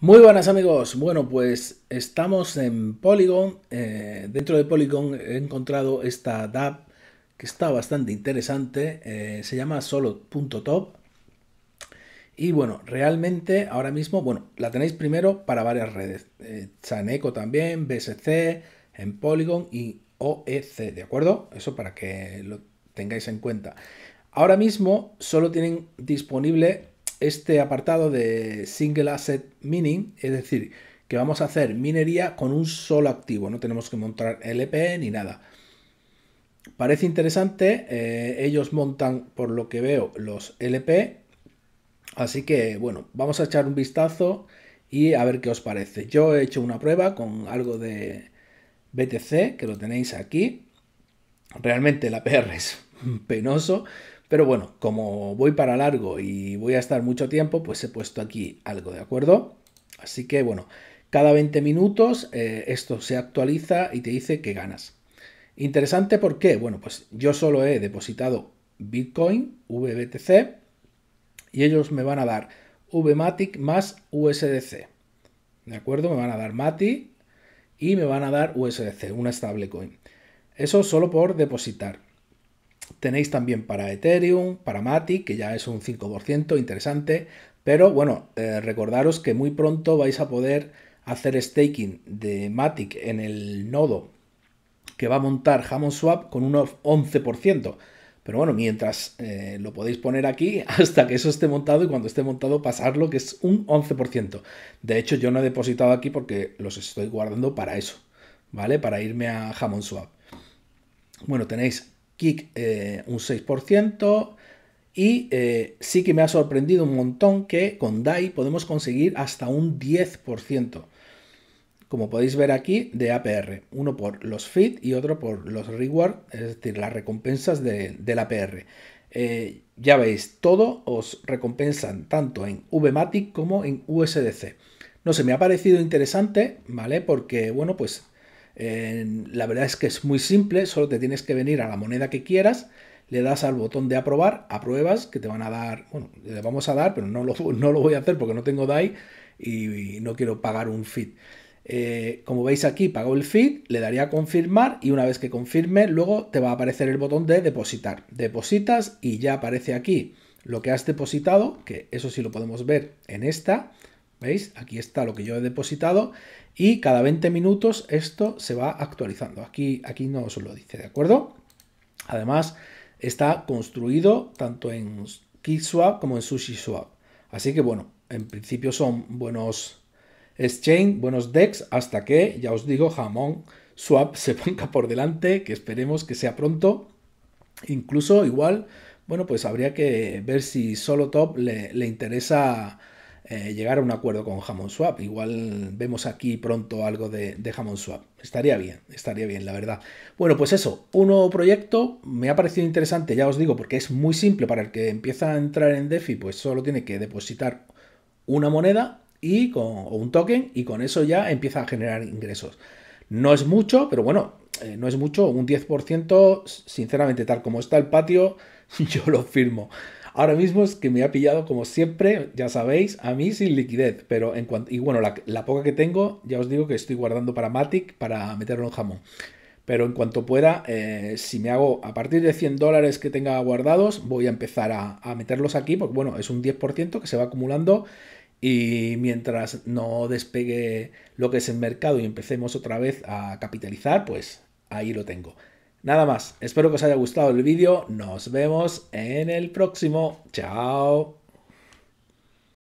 Muy buenas amigos, bueno pues estamos en Polygon, eh, dentro de Polygon he encontrado esta DAP que está bastante interesante, eh, se llama solo.top y bueno, realmente ahora mismo, bueno, la tenéis primero para varias redes, eh, Chaneco también, BSC, en Polygon y OEC, ¿de acuerdo? Eso para que lo tengáis en cuenta. Ahora mismo solo tienen disponible este apartado de Single Asset Mining, es decir, que vamos a hacer minería con un solo activo, no tenemos que montar LP ni nada. Parece interesante, eh, ellos montan por lo que veo los LP, así que bueno, vamos a echar un vistazo y a ver qué os parece. Yo he hecho una prueba con algo de BTC, que lo tenéis aquí. Realmente la PR es penoso, pero bueno, como voy para largo y voy a estar mucho tiempo, pues he puesto aquí algo, ¿de acuerdo? Así que bueno, cada 20 minutos eh, esto se actualiza y te dice que ganas. Interesante porque, bueno, pues yo solo he depositado Bitcoin, VBTC, y ellos me van a dar VMATIC más USDC. ¿De acuerdo? Me van a dar MATI y me van a dar USDC, una stablecoin. Eso solo por depositar. Tenéis también para Ethereum, para Matic, que ya es un 5% interesante, pero bueno, eh, recordaros que muy pronto vais a poder hacer staking de Matic en el nodo que va a montar Hammond Swap con un 11%. Pero bueno, mientras eh, lo podéis poner aquí hasta que eso esté montado y cuando esté montado pasarlo, que es un 11%. De hecho, yo no he depositado aquí porque los estoy guardando para eso, ¿vale? Para irme a Hammond Swap. Bueno, tenéis Kick eh, un 6%. Y eh, sí que me ha sorprendido un montón que con DAI podemos conseguir hasta un 10%. Como podéis ver aquí, de APR. Uno por los FIT y otro por los reward, es decir, las recompensas de, del APR. Eh, ya veis, todo os recompensan tanto en Vmatic como en USDC. No sé, me ha parecido interesante, ¿vale? Porque, bueno, pues la verdad es que es muy simple, solo te tienes que venir a la moneda que quieras, le das al botón de aprobar, apruebas, que te van a dar, bueno, le vamos a dar, pero no lo, no lo voy a hacer porque no tengo DAI y, no quiero pagar un feed. Eh, como veis aquí, pago el feed, le daría a confirmar y una vez que confirme, luego te va a aparecer el botón de depositar. Depositas y ya aparece aquí lo que has depositado, que eso sí lo podemos ver en esta, ¿Veis? Aquí está lo que yo he depositado y cada 20 minutos esto se va actualizando. Aquí, aquí no os lo dice, ¿de acuerdo? Además, está construido tanto en Swap como en SushiSwap. Así que bueno, en principio son buenos exchange, buenos DEX, hasta que, ya os digo, jamón swap se ponga por delante, que esperemos que sea pronto. Incluso igual, bueno, pues habría que ver si solo top le, le interesa eh, llegar a un acuerdo con Hammond Swap. Igual vemos aquí pronto algo de, de Swap. Estaría bien, estaría bien, la verdad. Bueno, pues eso, un nuevo proyecto me ha parecido interesante, ya os digo, porque es muy simple para el que empieza a entrar en DeFi, pues solo tiene que depositar una moneda y con, o un token y con eso ya empieza a generar ingresos. No es mucho, pero bueno, eh, no es mucho, un 10%, sinceramente, tal como está el patio, yo lo firmo. Ahora mismo es que me ha pillado, como siempre, ya sabéis, a mí sin liquidez. Pero en cuanto. Y bueno, la, poca que tengo, ya os digo que estoy guardando para Matic para meterlo en jamón. Pero en cuanto pueda, eh, si me hago a partir de 100 dólares que tenga guardados, voy a empezar a, a meterlos aquí, porque bueno, es un 10% que se va acumulando. Y mientras no despegue lo que es el mercado y empecemos otra vez a capitalizar, pues ahí lo tengo. Nada más, espero que os haya gustado el vídeo, nos vemos en el próximo, chao.